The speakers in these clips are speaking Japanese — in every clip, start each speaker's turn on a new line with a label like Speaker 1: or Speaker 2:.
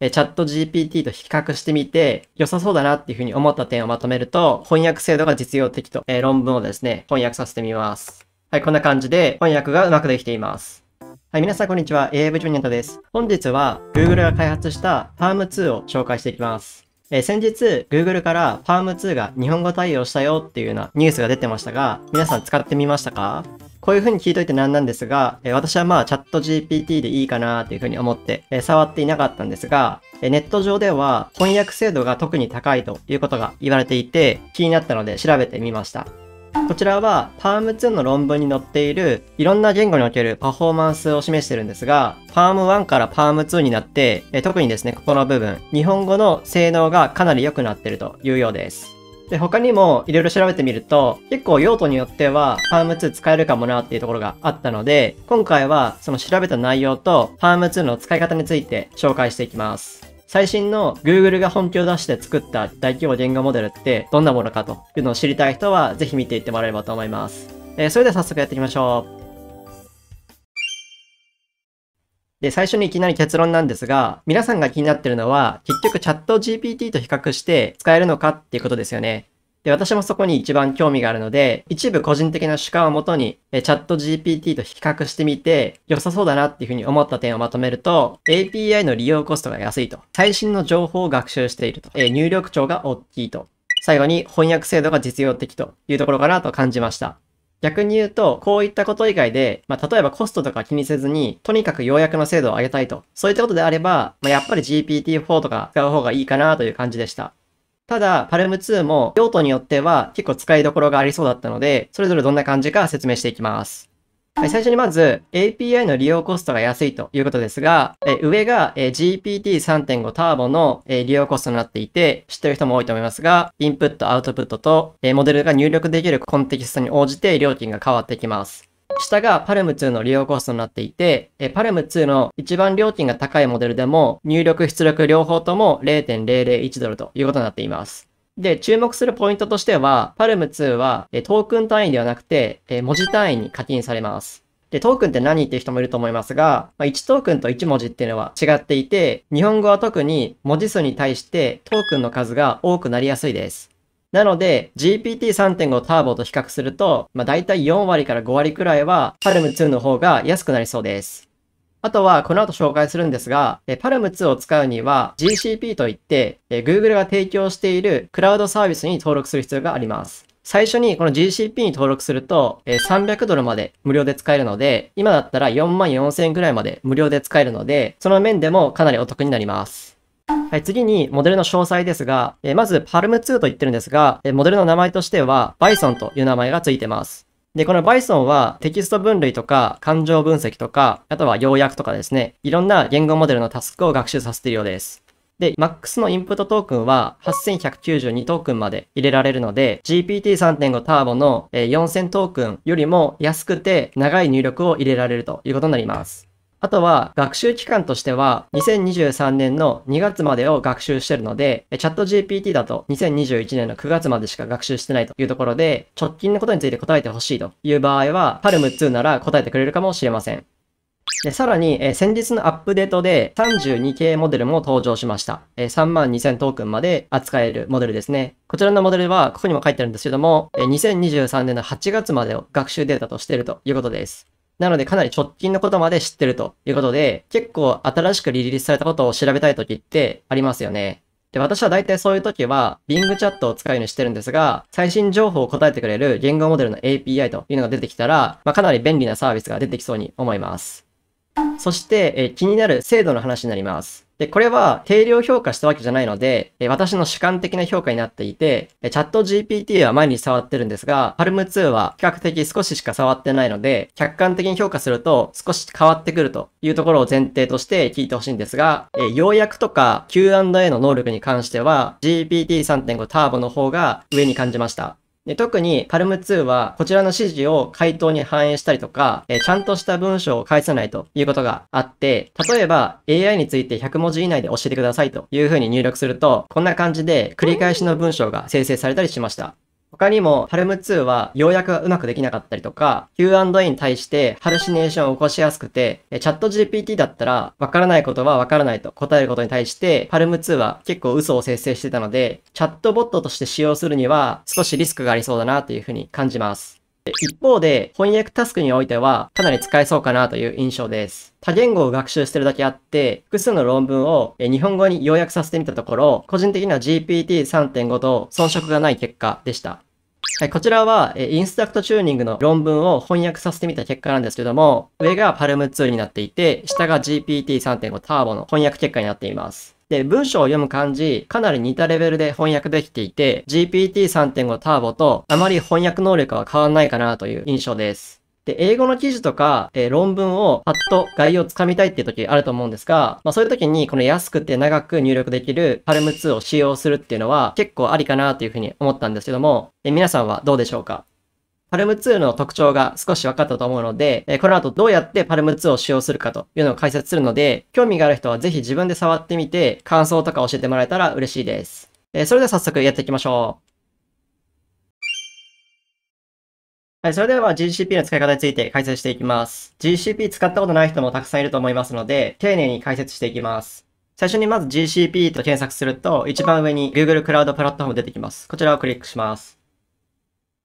Speaker 1: えチャット GPT と比較してみて、良さそうだなっていうふうに思った点をまとめると、翻訳制度が実用的と、えー、論文をですね、翻訳させてみます。はい、こんな感じで翻訳がうまくできています。はい、皆さんこんにちは。AI 部ジョニアです。本日は Google が開発した Palm2 を紹介していきます。えー、先日、Google から Palm2 が日本語対応したよっていうようなニュースが出てましたが、皆さん使ってみましたかこういう風に聞いといてなんなんですが、え私はまあチャット GPT でいいかなという風に思って、え触っていなかったんですが、えネット上では翻訳精度が特に高いということが言われていて、気になったので調べてみました。こちらは Palm2 の論文に載っているいろんな言語におけるパフォーマンスを示してるんですが Palm1 から Palm2 になって特にですねここの部分日本語の性能がかなり良くなってるというようですで、他にもいろいろ調べてみると、結構用途によってはパーム2使えるかもなっていうところがあったので、今回はその調べた内容とパーム2の使い方について紹介していきます。最新の Google が本気を出して作った大規模言語モデルってどんなものかというのを知りたい人はぜひ見ていってもらえればと思います。えー、それでは早速やっていきましょう。で、最初にいきなり結論なんですが、皆さんが気になってるのは、結局チャット GPT と比較して使えるのかっていうことですよね。で、私もそこに一番興味があるので、一部個人的な主観をもとに、チャット GPT と比較してみて、良さそうだなっていうふうに思った点をまとめると、API の利用コストが安いと。最新の情報を学習していると。え入力帳が大きいと。最後に翻訳制度が実用的というところかなと感じました。逆に言うと、こういったこと以外で、まあ、例えばコストとか気にせずに、とにかく要約の精度を上げたいと。そういったことであれば、まあ、やっぱり GPT-4 とか使う方がいいかなという感じでした。ただ、パルム2も用途によっては結構使いどころがありそうだったので、それぞれどんな感じか説明していきます。最初にまず API の利用コストが安いということですが、上が GPT3.5 ターボの利用コストになっていて、知ってる人も多いと思いますが、インプット、アウトプットとモデルが入力できるコンテキストに応じて料金が変わってきます。下が Palm2 の利用コストになっていて、Palm2 の一番料金が高いモデルでも入力出力両方とも0.001ドルということになっています。で、注目するポイントとしては、パルム2は、えトークン単位ではなくて、え文字単位に課金されます。で、トークンって何っていう人もいると思いますが、まあ、1トークンと1文字っていうのは違っていて、日本語は特に文字数に対してトークンの数が多くなりやすいです。なので、GPT3.5 ターボと比較すると、まあ、大体4割から5割くらいは、パルム2の方が安くなりそうです。あとは、この後紹介するんですが、パルム2を使うには GCP といって、Google が提供しているクラウドサービスに登録する必要があります。最初にこの GCP に登録すると、300ドルまで無料で使えるので、今だったら4万4000円くらいまで無料で使えるので、その面でもかなりお得になります。はい、次にモデルの詳細ですが、まず Palm2 と言ってるんですが、モデルの名前としては Bison という名前が付いてます。で、この Bison はテキスト分類とか感情分析とか、あとは要約とかですね、いろんな言語モデルのタスクを学習させているようです。で、MAX のインプットトークンは8192トークンまで入れられるので、GPT3.5 ターボの4000トークンよりも安くて長い入力を入れられるということになります。あとは、学習期間としては、2023年の2月までを学習してるので、チャット GPT だと2021年の9月までしか学習してないというところで、直近のことについて答えてほしいという場合は、パルム2なら答えてくれるかもしれません。で、さらに、えー、先日のアップデートで 32K モデルも登場しました。えー、32000トークンまで扱えるモデルですね。こちらのモデルは、ここにも書いてあるんですけども、えー、2023年の8月までを学習データとしているということです。なのでかなり直近のことまで知ってるということで、結構新しくリリースされたことを調べたい時ってありますよね。で、私は大体そういう時は、Bing チャットを使うようにしてるんですが、最新情報を答えてくれる言語モデルの API というのが出てきたら、まあ、かなり便利なサービスが出てきそうに思います。そして、え気になる制度の話になります。で、これは定量評価したわけじゃないので、え私の主観的な評価になっていて、チャット GPT は毎日触ってるんですが、パルム2は比較的少ししか触ってないので、客観的に評価すると少し変わってくるというところを前提として聞いてほしいんですが、え要約とか Q&A の能力に関しては、GPT3.5 ターボの方が上に感じました。で特に Palm2 はこちらの指示を回答に反映したりとか、えちゃんとした文章を返さないということがあって、例えば AI について100文字以内で教えてくださいというふうに入力すると、こんな感じで繰り返しの文章が生成されたりしました。他にも、パルム2は要約がうまくできなかったりとか、Q&A に対してハルシネーションを起こしやすくて、チャット GPT だったら、わからないことはわからないと答えることに対して、パルム2は結構嘘を生成してたので、チャットボットとして使用するには少しリスクがありそうだなというふうに感じます。一方で、翻訳タスクにおいては、かなり使えそうかなという印象です。多言語を学習してるだけあって、複数の論文を日本語に要約させてみたところ、個人的には GPT3.5 と遜色がない結果でした。はい、こちらは、えインストラクトチューニングの論文を翻訳させてみた結果なんですけども、上がパルム2になっていて、下が GPT3.5 ターボの翻訳結果になっています。で、文章を読む感じ、かなり似たレベルで翻訳できていて、GPT3.5 ターボとあまり翻訳能力は変わんないかなという印象です。で、英語の記事とか、えー、論文をパッと概要をつかみたいっていう時あると思うんですが、まあそういう時にこの安くて長く入力できる Palm2 を使用するっていうのは結構ありかなというふうに思ったんですけども、えー、皆さんはどうでしょうか Palm2 の特徴が少し分かったと思うので、えー、この後どうやって Palm2 を使用するかというのを解説するので、興味がある人はぜひ自分で触ってみて感想とか教えてもらえたら嬉しいです。えそれでは早速やっていきましょう。はい、それでは GCP の使い方について解説していきます。GCP 使ったことない人もたくさんいると思いますので、丁寧に解説していきます。最初にまず GCP と検索すると、一番上に Google クラウドプラットフォーム出てきます。こちらをクリックします。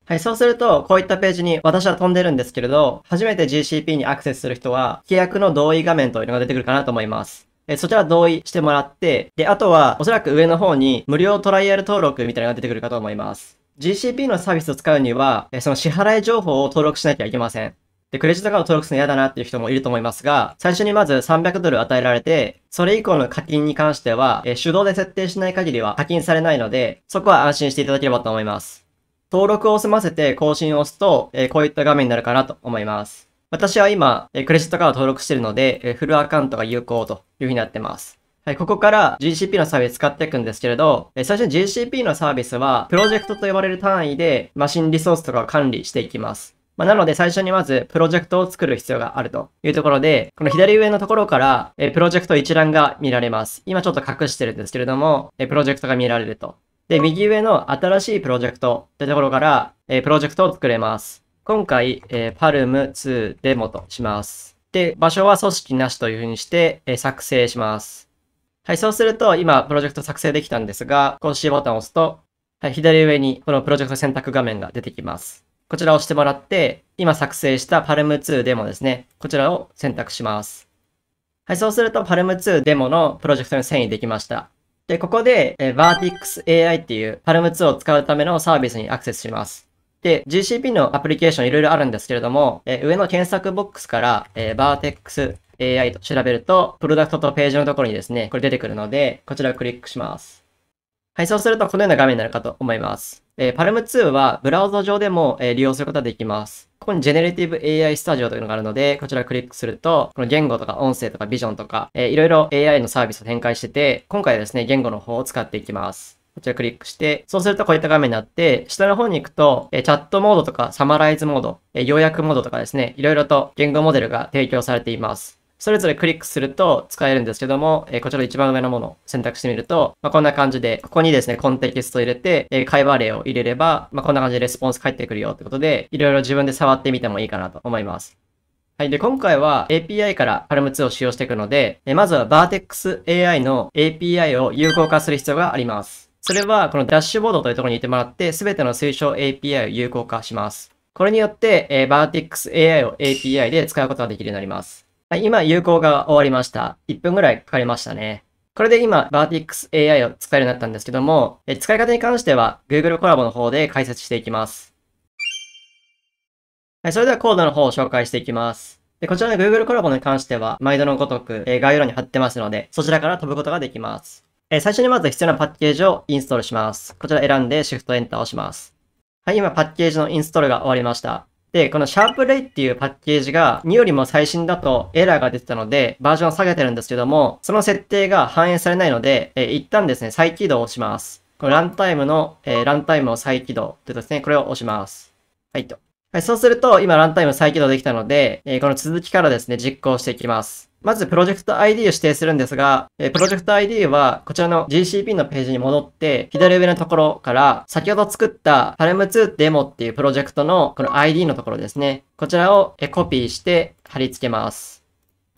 Speaker 1: はい、そうすると、こういったページに私は飛んでるんですけれど、初めて GCP にアクセスする人は、契約の同意画面というのが出てくるかなと思います。えそちら同意してもらって、で、あとは、おそらく上の方に無料トライアル登録みたいなのが出てくるかと思います。GCP のサービスを使うには、その支払い情報を登録しなきゃいけません。で、クレジットカード登録するの嫌だなっていう人もいると思いますが、最初にまず300ドル与えられて、それ以降の課金に関しては、え手動で設定しない限りは課金されないので、そこは安心していただければと思います。登録を済ませて更新を押すと、えこういった画面になるかなと思います。私は今、えクレジットカード登録してるので、えフルアカウントが有効というふうになってます。はい、ここから GCP のサービス使っていくんですけれど、え最初に GCP のサービスは、プロジェクトと呼ばれる単位で、マシンリソースとかを管理していきます。まあ、なので最初にまずプロジェクトを作る必要があるというところで、この左上のところから、えプロジェクト一覧が見られます。今ちょっと隠してるんですけれども、えプロジェクトが見られると。で、右上の新しいプロジェクトってところから、えプロジェクトを作れます。今回、え Palm2 デモとします。で、場所は組織なしというふうにして、え作成します。はい、そうすると今プロジェクト作成できたんですが、この C ボタンを押すと、はい、左上にこのプロジェクト選択画面が出てきます。こちらを押してもらって、今作成した Palm2 デモですね。こちらを選択します。はい、そうすると Palm2 デモのプロジェクトに遷移できました。で、ここで、え Vertix AI っていう Palm2 を使うためのサービスにアクセスします。で、GCP のアプリケーションいろいろあるんですけれども、え上の検索ボックスから、え Vertex AI と調べると、プロダクトとページのところにですね、これ出てくるので、こちらをクリックします。はい、そうするとこのような画面になるかと思います。えー、Palm2 はブラウザ上でも、えー、利用することができます。ここに Generative AI Studio というのがあるので、こちらクリックすると、この言語とか音声とかビジョンとか、えー、いろいろ AI のサービスを展開してて、今回はですね、言語の方を使っていきます。こちらクリックして、そうするとこういった画面になって、下の方に行くと、えチャットモードとかサマライズモード、え要約モードとかですね、いろいろと言語モデルが提供されています。それぞれクリックすると使えるんですけども、えこちらの一番上のものを選択してみると、まあ、こんな感じで、ここにですね、コンテキスト入れて、え会話例を入れれば、まあ、こんな感じでレスポンス返ってくるよってことで、いろいろ自分で触ってみてもいいかなと思います。はい。で、今回は API から Palm2 を使用していくので、えまずは Vertex AI の API を有効化する必要があります。それは、このダッシュボードというところにいてもらって、すべての推奨 API を有効化します。これによって、えー、Vertex AI を API で使うことができるようになります。はい、今、有効が終わりました。1分ぐらいかかりましたね。これで今、Vertix AI を使えるようになったんですけども、え使い方に関しては Google コラボの方で解説していきます。はい、それではコードの方を紹介していきます。で、こちらの Google コラボに関しては、毎度のごとく、え概要欄に貼ってますので、そちらから飛ぶことができます。え最初にまず必要なパッケージをインストールします。こちら選んで Shift Enter をします。はい、今パッケージのインストールが終わりました。で、このシャープレイっていうパッケージが2よりも最新だとエラーが出てたので、バージョンを下げてるんですけども、その設定が反映されないので、え一旦ですね、再起動をします。このランタイムの、えー、ランタイムを再起動ってとですね、これを押します。はいと。はい、そうすると、今ランタイム再起動できたので、えー、この続きからですね、実行していきます。まず、プロジェクト ID を指定するんですが、えー、プロジェクト ID は、こちらの GCP のページに戻って、左上のところから、先ほど作った Palm2 Demo っていうプロジェクトの、この ID のところですね。こちらをコピーして貼り付けます。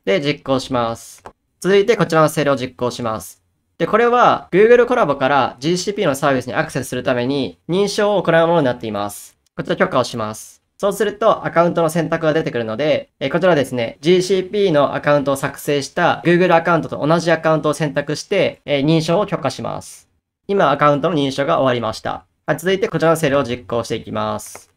Speaker 1: で、実行します。続いて、こちらのセールを実行します。で、これは Google コラボから GCP のサービスにアクセスするために認証を行うものになっています。こちら許可をします。そうするとアカウントの選択が出てくるので、えこちらですね、GCP のアカウントを作成した Google アカウントと同じアカウントを選択して、え認証を許可します。今アカウントの認証が終わりました。はい、続いてこちらのセルを実行していきます。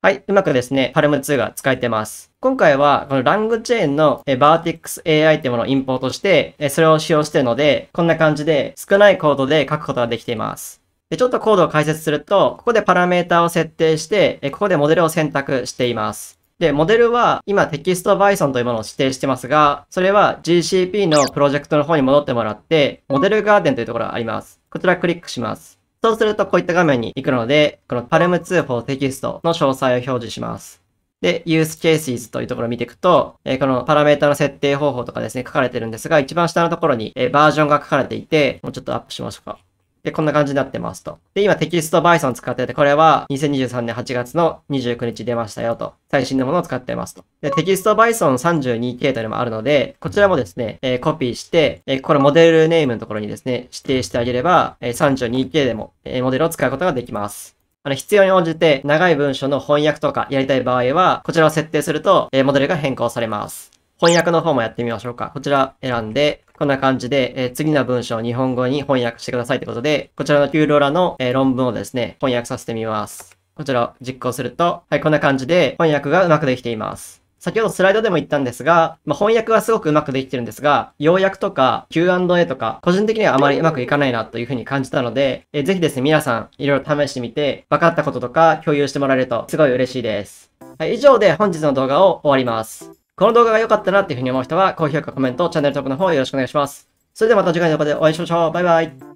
Speaker 1: はい、うまくですね、Palm2 が使えてます。今回は、このラングチェーンのバーテ t ックス AI というものをインポートして、それを使用しているので、こんな感じで少ないコードで書くことができています。ちょっとコードを解説すると、ここでパラメータを設定して、ここでモデルを選択しています。で、モデルは今テキストバイソンというものを指定してますが、それは GCP のプロジェクトの方に戻ってもらって、モデルガーデンというところがあります。こちらクリックします。そうするとこういった画面に行くので、このパ a ム m 2テキストの詳細を表示します。で、use cases というところを見ていくと、えこのパラメータの設定方法とかですね、書かれてるんですが、一番下のところに、えバージョンが書かれていて、もうちょっとアップしましょうか。で、こんな感じになってますと。で、今テキストバイソン使ってて、これは2023年8月の29日出ましたよと。最新のものを使ってますと。で、テキストバイソン 32K というのもあるので、こちらもですね、えー、コピーして、えー、このモデルネームのところにですね、指定してあげれば、え 32K でも、えモデルを使うことができます。あの、必要に応じて長い文章の翻訳とかやりたい場合は、こちらを設定すると、えモデルが変更されます。翻訳の方もやってみましょうか。こちら選んで、こんな感じで、えー、次の文章を日本語に翻訳してくださいってことで、こちらの q ローラの、えー、論文をですね、翻訳させてみます。こちらを実行すると、はい、こんな感じで翻訳がうまくできています。先ほどスライドでも言ったんですが、まあ、翻訳はすごくうまくできてるんですが、要約とか Q&A とか、個人的にはあまりうまくいかないなというふうに感じたので、えぜひですね、皆さん、いろいろ試してみて、分かったこととか共有してもらえるとすごい嬉しいです。はい、以上で本日の動画を終わります。この動画が良かったなっていうふうに思う人は、高評価、コメント、チャンネル登録の方よろしくお願いします。それではまた次回の動画でお会いしましょう。バイバイ。